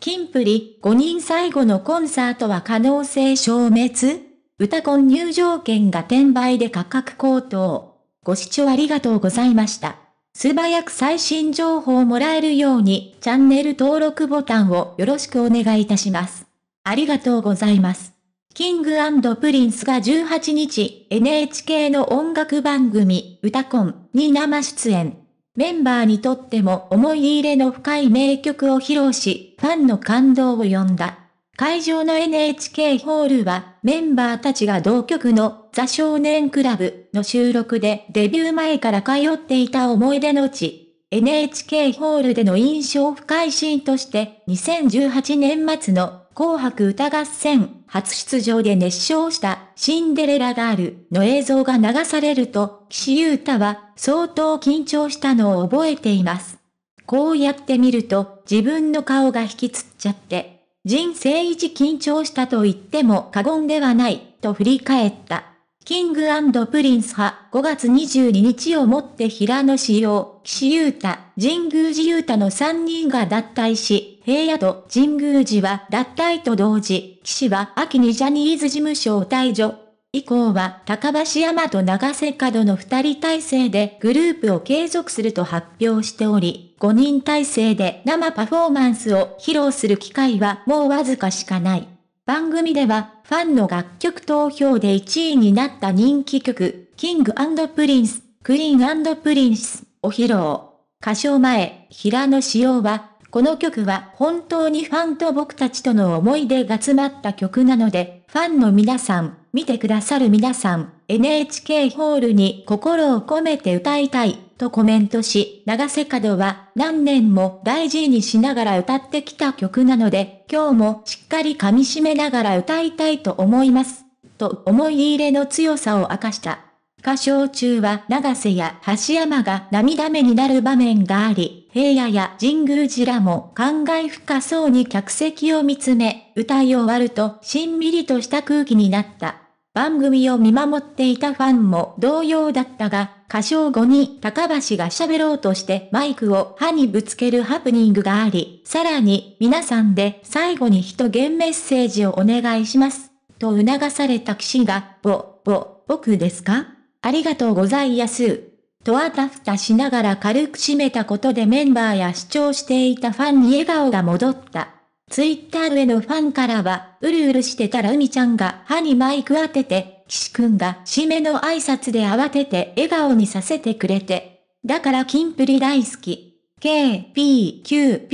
キンプリ、5人最後のコンサートは可能性消滅歌コン入場券が転売で価格高騰。ご視聴ありがとうございました。素早く最新情報をもらえるように、チャンネル登録ボタンをよろしくお願いいたします。ありがとうございます。キングプリンスが18日、NHK の音楽番組、歌コンに生出演。メンバーにとっても思い入れの深い名曲を披露し、ファンの感動を呼んだ。会場の NHK ホールは、メンバーたちが同曲のザ少年クラブの収録でデビュー前から通っていた思い出の地。NHK ホールでの印象深いシーンとして、2018年末の紅白歌合戦初出場で熱唱したシンデレラガールの映像が流されると、岸優太は相当緊張したのを覚えています。こうやって見ると自分の顔が引きつっちゃって、人生一緊張したと言っても過言ではないと振り返った。キングプリンス派、5月22日をもって平野志陽、岸優太、神宮寺優太の3人が脱退し、平野と神宮寺は脱退と同時、岸は秋にジャニーズ事務所を退場。以降は高橋山と長瀬角の2人体制でグループを継続すると発表しており、5人体制で生パフォーマンスを披露する機会はもうわずかしかない。番組では、ファンの楽曲投票で1位になった人気曲、キングプリンス、クイーンプリンスを披露。歌唱前、平野紫耀は、この曲は本当にファンと僕たちとの思い出が詰まった曲なので、ファンの皆さん、見てくださる皆さん、NHK ホールに心を込めて歌いたい、とコメントし、長瀬角は何年も大事にしながら歌ってきた曲なので、今日もしっかり噛み締めながら歌いたいと思います。と思い入れの強さを明かした。歌唱中は長瀬や橋山が涙目になる場面があり、平野や神宮寺らも感慨深そうに客席を見つめ、歌い終わるとしんみりとした空気になった。番組を見守っていたファンも同様だったが、歌唱後に高橋が喋ろうとしてマイクを歯にぶつけるハプニングがあり、さらに皆さんで最後に一言メッセージをお願いします。と促された騎士が、ぼ、ぼ、僕ですかありがとうございやす。とあたふたしながら軽く締めたことでメンバーや視聴していたファンに笑顔が戻った。ツイッター上のファンからは、うるうるしてたら海ちゃんが歯にマイク当てて、岸くんが締めの挨拶で慌てて笑顔にさせてくれて。だからキンプリ大好き。KPQP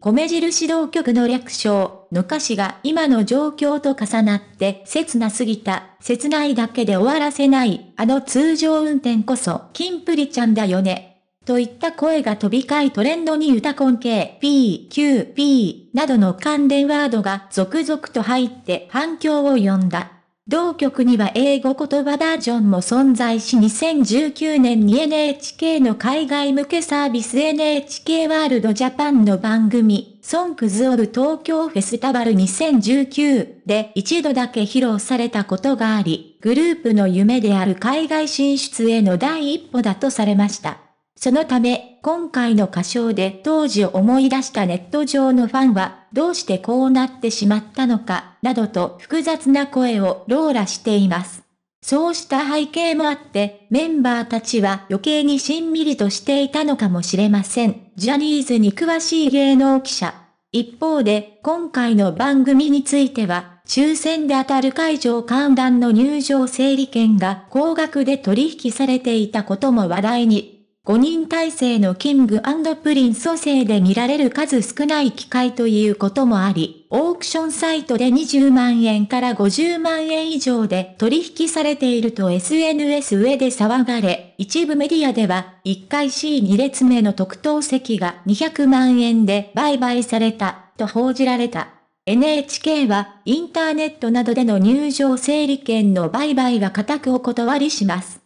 米印同局の略称の歌詞が今の状況と重なって切なすぎた、切ないだけで終わらせない、あの通常運転こそキンプリちゃんだよね。といった声が飛び交いトレンドに歌コン KPQP などの関連ワードが続々と入って反響を呼んだ。同局には英語言葉バージョンも存在し2019年に NHK の海外向けサービス NHK ワールドジャパンの番組、ソンクズオル東京フェスタバル2019で一度だけ披露されたことがあり、グループの夢である海外進出への第一歩だとされました。そのため、今回の歌唱で当時を思い出したネット上のファンは、どうしてこうなってしまったのか、などと複雑な声をローラしています。そうした背景もあって、メンバーたちは余計にしんみりとしていたのかもしれません。ジャニーズに詳しい芸能記者。一方で、今回の番組については、抽選で当たる会場観覧の入場整理券が高額で取引されていたことも話題に5人体制のキングプリン蘇生で見られる数少ない機会ということもあり、オークションサイトで20万円から50万円以上で取引されていると SNS 上で騒がれ、一部メディアでは、1回 C2 列目の特等席が200万円で売買された、と報じられた。NHK は、インターネットなどでの入場整理券の売買は固くお断りします。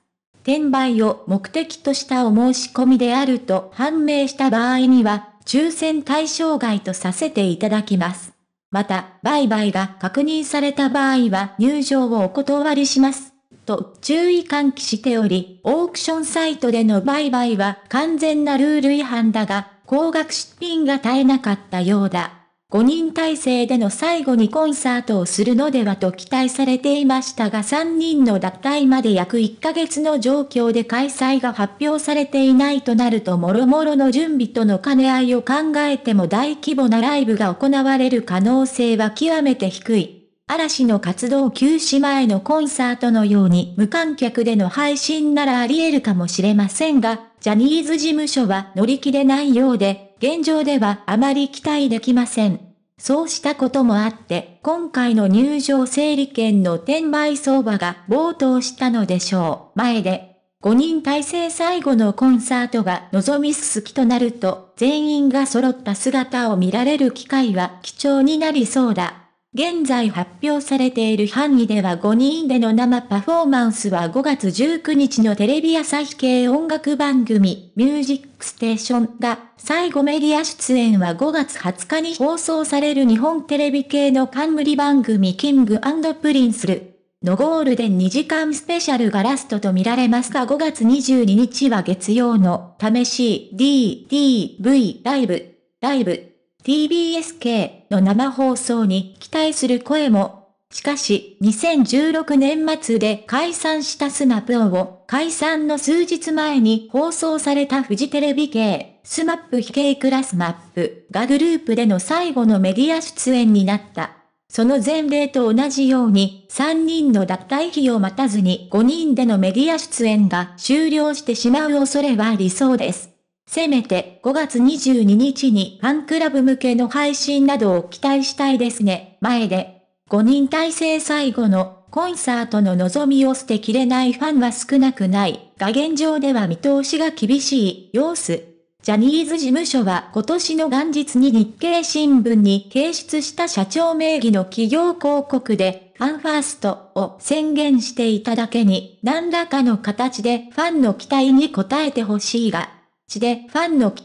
転売を目的としたお申し込みであると判明した場合には、抽選対象外とさせていただきます。また、売買が確認された場合は入場をお断りします。と注意喚起しており、オークションサイトでの売買は完全なルール違反だが、高額出品が絶えなかったようだ。5人体制での最後にコンサートをするのではと期待されていましたが3人の脱退まで約1ヶ月の状況で開催が発表されていないとなると諸々の準備との兼ね合いを考えても大規模なライブが行われる可能性は極めて低い。嵐の活動休止前のコンサートのように無観客での配信ならあり得るかもしれませんが、ジャニーズ事務所は乗り切れないようで、現状ではあまり期待できません。そうしたこともあって、今回の入場整理券の転売相場が暴騰したのでしょう。前で、5人体制最後のコンサートが望みすすきとなると、全員が揃った姿を見られる機会は貴重になりそうだ。現在発表されている範囲では5人での生パフォーマンスは5月19日のテレビ朝日系音楽番組、ミュージックステーションが、最後メディア出演は5月20日に放送される日本テレビ系の冠番組キングプリンスル。のゴールデン2時間スペシャルがラストと見られますが5月22日は月曜の試し DDV ライブ、ライブ。TBSK の生放送に期待する声も。しかし、2016年末で解散したスマップを、解散の数日前に放送されたフジテレビ系、スマップ非系クラスマップがグループでの最後のメディア出演になった。その前例と同じように、3人の脱退費を待たずに5人でのメディア出演が終了してしまう恐れはありそうです。せめて5月22日にファンクラブ向けの配信などを期待したいですね。前で。5人体制最後のコンサートの望みを捨てきれないファンは少なくないが現状では見通しが厳しい様子。ジャニーズ事務所は今年の元日に日経新聞に掲出した社長名義の企業広告でファンファーストを宣言していただけに何らかの形でファンの期待に応えてほしいが地でファンの期